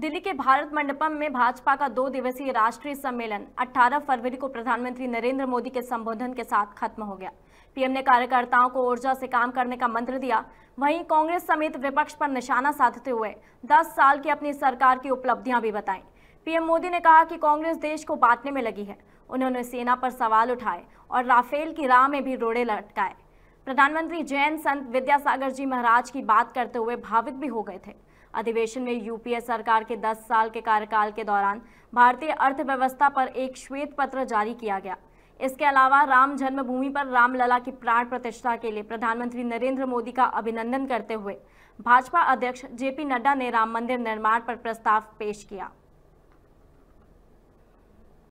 दिल्ली के भारत मंडपम में भाजपा का दो दिवसीय राष्ट्रीय सम्मेलन 18 फरवरी को प्रधानमंत्री नरेंद्र मोदी के संबोधन के साथ खत्म हो गया पीएम ने कार्यकर्ताओं को ऊर्जा से काम करने का मंत्र दिया वहीं कांग्रेस समेत विपक्ष पर निशाना साधते हुए 10 साल की अपनी सरकार की उपलब्धियां भी बताई पीएम मोदी ने कहा कि कांग्रेस देश को बांटने में लगी है उन्होंने सेना पर सवाल उठाए और राफेल की राह में भी रोड़े लटकाए प्रधानमंत्री जैन संत विद्यासागर जी महाराज की बात करते हुए भावित भी हो गए थे अधिवेशन में यूपीए सरकार के 10 साल के कार्यकाल के दौरान भारतीय अर्थव्यवस्था पर एक श्वेत पत्र जारी किया गया इसके अलावा राम जन्मभूमि पर रामलला की प्राण प्रतिष्ठा के लिए प्रधानमंत्री नरेंद्र मोदी का अभिनंदन करते हुए भाजपा अध्यक्ष जेपी नड्डा ने राम मंदिर निर्माण पर प्रस्ताव पेश किया